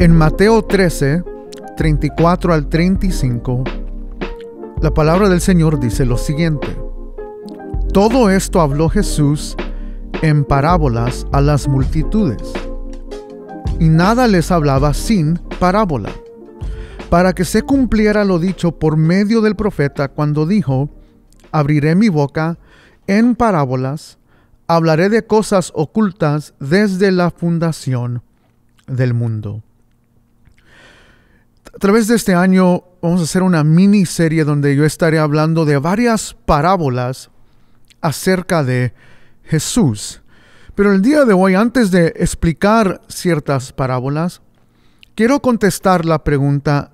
En Mateo 13, 34 al 35, la palabra del Señor dice lo siguiente. Todo esto habló Jesús en parábolas a las multitudes. Y nada les hablaba sin parábola, para que se cumpliera lo dicho por medio del profeta cuando dijo, abriré mi boca en parábolas, hablaré de cosas ocultas desde la fundación del mundo a través de este año vamos a hacer una miniserie donde yo estaré hablando de varias parábolas acerca de Jesús. Pero el día de hoy, antes de explicar ciertas parábolas, quiero contestar la pregunta,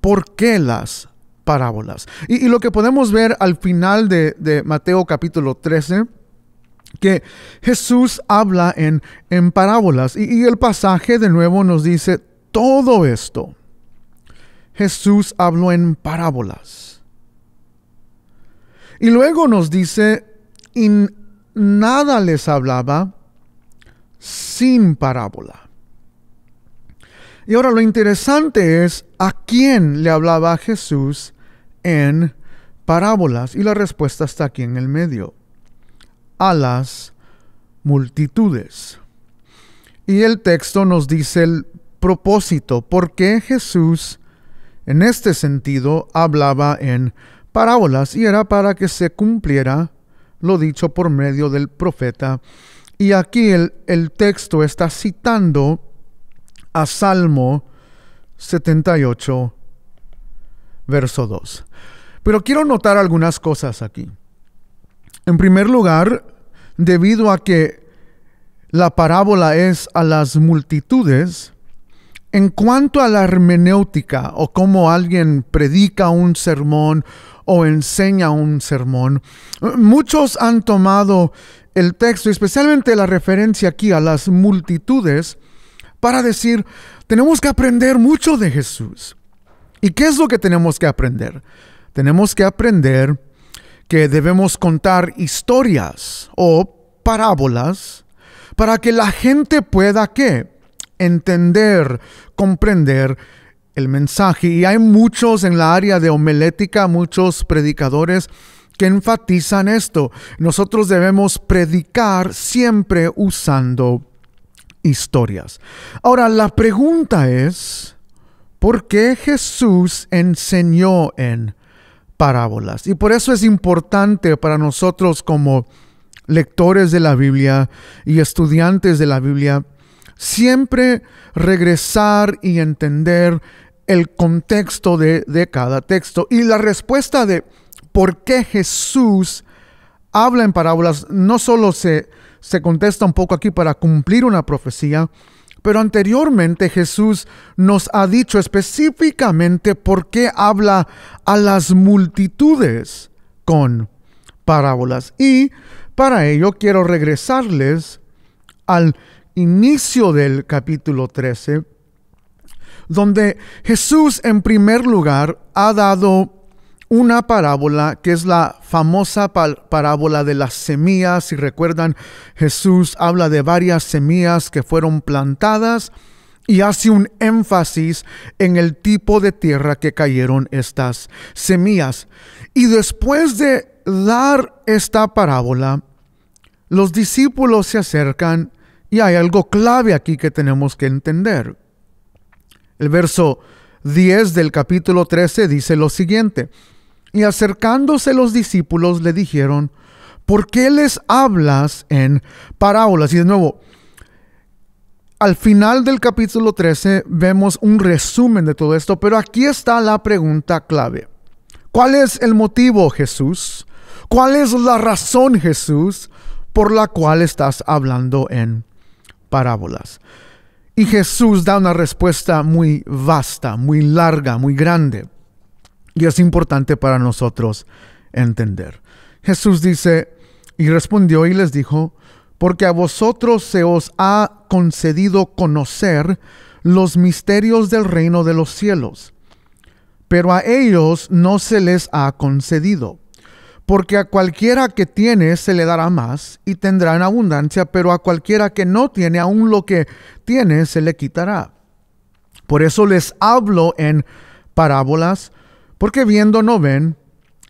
¿por qué las parábolas? Y, lo que podemos ver al final de, Mateo capítulo 13, que Jesús habla en, en parábolas. y el pasaje de nuevo nos dice todo esto Jesús habló en parábolas. Y luego nos dice, y nada les hablaba sin parábola. Y ahora lo interesante es a quién le hablaba Jesús en parábolas. Y la respuesta está aquí en el medio. A las multitudes. Y el texto nos dice el propósito, por qué Jesús en este sentido, hablaba en parábolas y era para que se cumpliera lo dicho por medio del profeta. Y aquí el, texto está citando a Salmo 78, verso 2. Pero quiero notar algunas cosas aquí. En primer lugar, debido a que la parábola es a las multitudes, en cuanto a la hermenéutica o cómo alguien predica un sermón o enseña un sermón, muchos han tomado el texto, especialmente la referencia aquí a las multitudes, para decir, tenemos que aprender mucho de Jesús. ¿Y qué es lo que tenemos que aprender? Tenemos que aprender que debemos contar historias o parábolas para que la gente pueda qué? entender, comprender el mensaje. Y hay muchos en la área de homilética, muchos predicadores que enfatizan esto. Nosotros debemos predicar siempre usando historias. Ahora, la pregunta es, ¿por qué Jesús enseñó en parábolas? Y por eso es importante para nosotros como lectores de la Biblia y estudiantes de la Biblia siempre regresar y entender el contexto de, cada texto. Y la respuesta de por qué Jesús habla en parábolas no solo se, se contesta un poco aquí para cumplir una profecía, pero anteriormente Jesús nos ha dicho específicamente por qué habla a las multitudes con parábolas. Y para ello quiero regresarles al inicio del capítulo 13, donde Jesús en primer lugar ha dado una parábola que es la famosa parábola de las semillas. Si recuerdan, Jesús habla de varias semillas que fueron plantadas y hace un énfasis en el tipo de tierra que cayeron estas semillas. Y después de dar esta parábola, los discípulos se acercan y hay algo clave aquí que tenemos que entender. El verso 10 del capítulo 13 dice lo siguiente, y acercándose los discípulos le dijeron, ¿por qué les hablas en parábolas? Y de nuevo, al final del capítulo 13 vemos un resumen de todo esto, pero aquí está la pregunta clave. ¿Cuál es el motivo, Jesús? ¿Cuál es la razón, Jesús, por la cual estás hablando en parábolas. Y Jesús da una respuesta muy vasta, muy larga, muy grande. Y es importante para nosotros entender. Jesús dice, y respondió y les dijo, porque a vosotros se os ha concedido conocer los misterios del reino de los cielos, pero a ellos no se les ha concedido. Porque a cualquiera que tiene se le dará más y tendrá en abundancia, pero a cualquiera que no tiene, aún lo que tiene se le quitará. Por eso les hablo en parábolas, porque viendo no ven,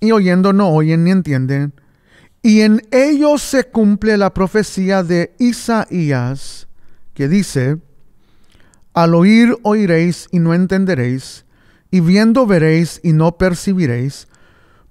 y oyendo no oyen ni entienden. Y en ellos se cumple la profecía de Isaías, que dice, al oír oiréis y no entenderéis, y viendo veréis y no percibiréis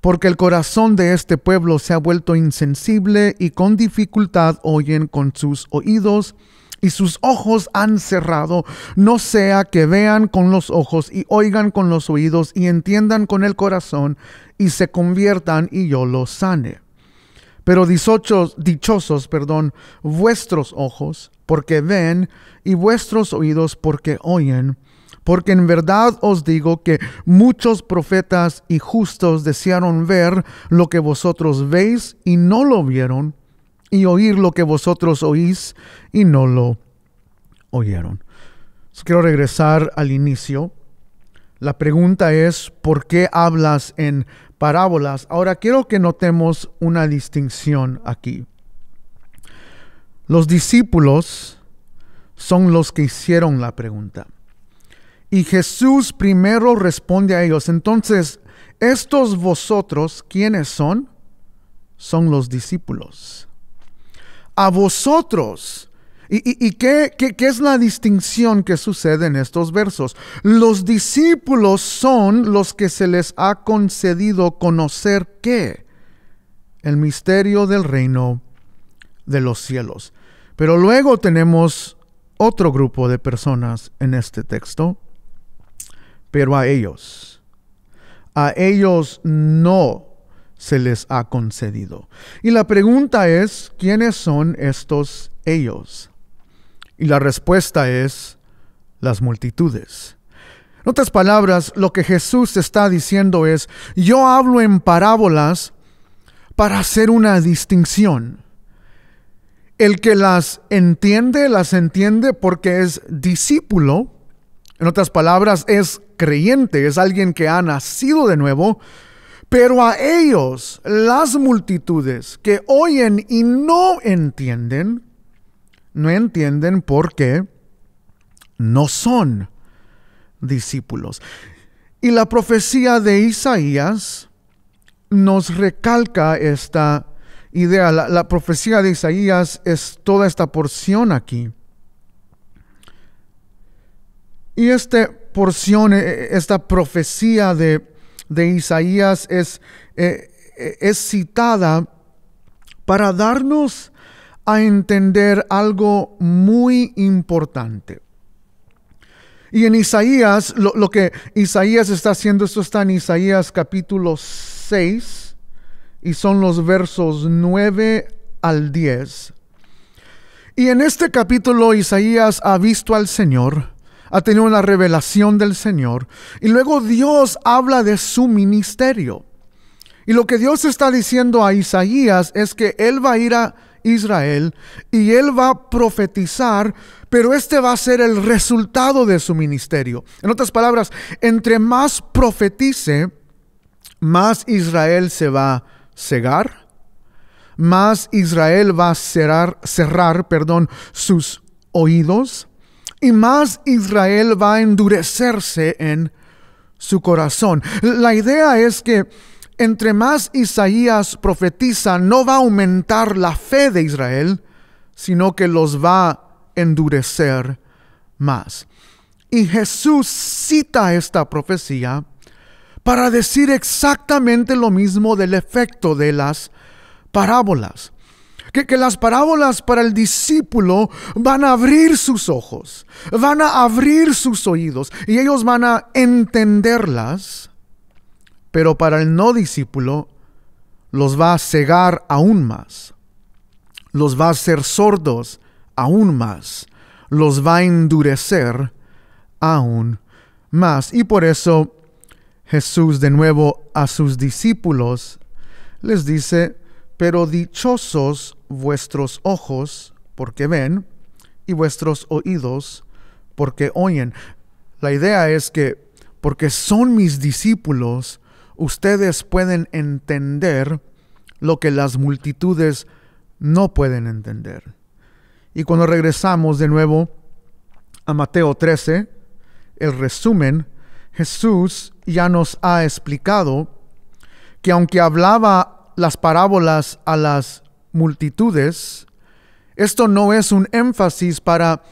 porque el corazón de este pueblo se ha vuelto insensible y con dificultad oyen con sus oídos y sus ojos han cerrado, no sea que vean con los ojos y oigan con los oídos y entiendan con el corazón y se conviertan y yo los sane. Pero dichosos, dichosos, perdón, vuestros ojos porque ven y vuestros oídos porque oyen, porque en verdad os digo que muchos profetas y justos desearon ver lo que vosotros veis y no lo vieron, y oír lo que vosotros oís y no lo oyeron. Quiero regresar al inicio. La pregunta es, ¿por qué hablas en parábolas? Ahora quiero que notemos una distinción aquí. Los discípulos son los que hicieron la pregunta. Y Jesús primero responde a ellos. Entonces, estos vosotros, ¿quiénes son? Son los discípulos. A vosotros. ¿Y, qué es la distinción que sucede en estos versos? Los discípulos son los que se les ha concedido conocer qué? El misterio del reino de los cielos. Pero luego tenemos otro grupo de personas en este texto pero a ellos, a ellos no se les ha concedido. Y la pregunta es, ¿quiénes son estos ellos? Y la respuesta es, las multitudes. En otras palabras, lo que Jesús está diciendo es, yo hablo en parábolas para hacer una distinción. El que las entiende, las entiende porque es discípulo en otras palabras, es creyente, es alguien que ha nacido de nuevo, pero a ellos, las multitudes que oyen y no entienden, no entienden por qué no son discípulos. Y la profecía de Isaías nos recalca esta idea. La, la profecía de Isaías es toda esta porción aquí y esta porción, e, e, esta profecía de, Isaías e, es, citada para darnos a entender algo muy importante. Y en Isaías, lo, lo, que Isaías está haciendo, esto está en Isaías capítulo 6 y son los versos 9 al 10. Y en este capítulo Isaías ha visto al Señor ha tenido la revelación del Señor y luego Dios habla de su ministerio. Y lo que Dios está diciendo a Isaías es que él va a ir a Israel y él va a profetizar, pero este va a ser el resultado de su ministerio. En otras palabras, entre más profetice, más Israel se va a cegar, más Israel va a cerrar, cerrar perdón, sus oídos y más Israel va a endurecerse en su corazón. La idea es que entre más Isaías profetiza, no va a aumentar la fe de Israel, sino que los va a endurecer más. Y Jesús cita esta profecía para decir exactamente lo mismo del efecto de las parábolas que, las parábolas para el discípulo van a abrir sus ojos, van a abrir sus oídos y ellos van a entenderlas, pero para el no discípulo los va a cegar aún más, los va a hacer sordos aún más, los va a endurecer aún más. Y por eso Jesús de nuevo a sus discípulos les dice, pero dichosos vuestros ojos porque ven y vuestros oídos porque oyen. La idea es que porque son mis discípulos, ustedes pueden entender lo que las multitudes no pueden entender. Y cuando regresamos de nuevo a Mateo 13, el resumen, Jesús ya nos ha explicado que aunque hablaba las parábolas a las multitudes, esto no es un énfasis para,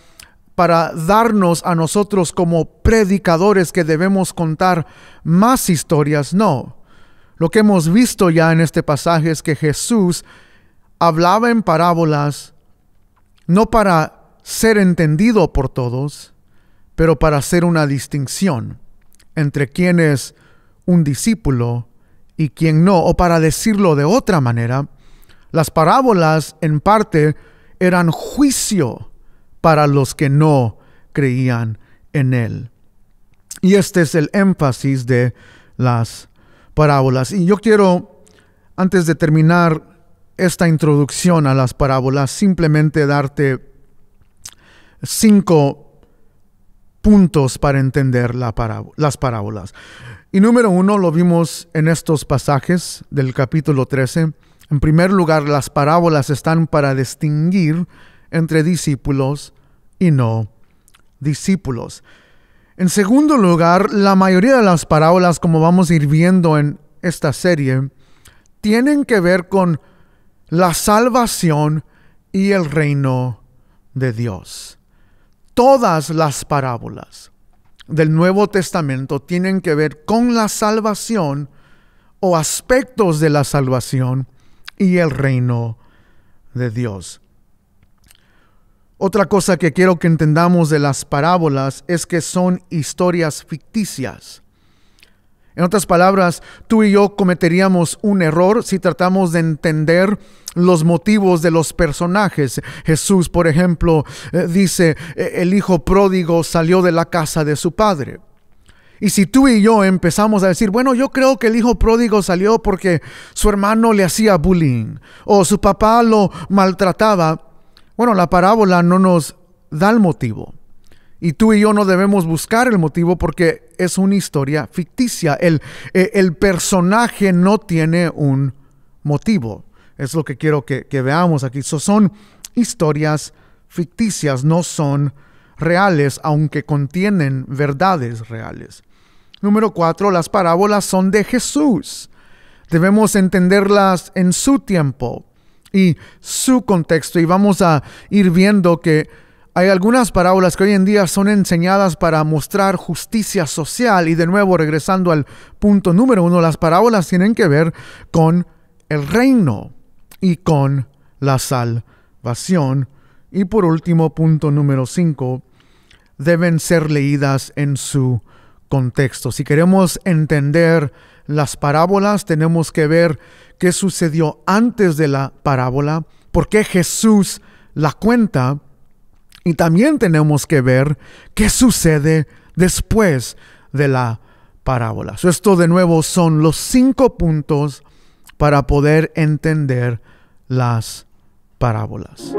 para darnos a nosotros como predicadores que debemos contar más historias, no. Lo que hemos visto ya en este pasaje es que Jesús hablaba en parábolas no para ser entendido por todos, pero para hacer una distinción entre quién es un discípulo y quién no, o para decirlo de otra manera, las parábolas, en parte, eran juicio para los que no creían en él. Y este es el énfasis de las parábolas. Y yo quiero, antes de terminar esta introducción a las parábolas, simplemente darte cinco puntos para entender las parábolas. Y número uno, lo vimos en estos pasajes del capítulo 13 en primer lugar, las parábolas están para distinguir entre discípulos y no discípulos. En segundo lugar, la mayoría de las parábolas, como vamos a ir viendo en esta serie, tienen que ver con la salvación y el reino de Dios. Todas las parábolas del Nuevo Testamento tienen que ver con la salvación o aspectos de la salvación y el reino de Dios. Otra cosa que quiero que entendamos de las parábolas es que son historias ficticias. En otras palabras, tú y yo cometeríamos un error si tratamos de entender los motivos de los personajes. Jesús, por ejemplo, eh, dice, e-, el hijo pródigo salió de la casa de su padre. Y si tú y yo empezamos a decir, bueno, yo creo que el hijo pródigo salió porque su hermano le hacía bullying o su papá lo maltrataba, bueno, la parábola no nos da el motivo. Y tú y yo no debemos buscar el motivo porque es una historia ficticia. El, e, personaje no tiene un motivo. Es lo que quiero que, veamos aquí. son historias ficticias, no son reales, aunque contienen verdades reales. Número cuatro, las parábolas son de Jesús. Debemos entenderlas en su tiempo y su contexto. Y vamos a ir viendo que hay algunas parábolas que hoy en día son enseñadas para mostrar justicia social. Y de nuevo, regresando al punto número uno, las parábolas tienen que ver con el reino y con la salvación. Y por último, punto número cinco, deben ser leídas en su contexto. Si queremos entender las parábolas, tenemos que ver qué sucedió antes de la parábola, por qué Jesús la cuenta y también tenemos que ver qué sucede después de la parábola. Esto de nuevo son los cinco puntos para poder entender las parábolas.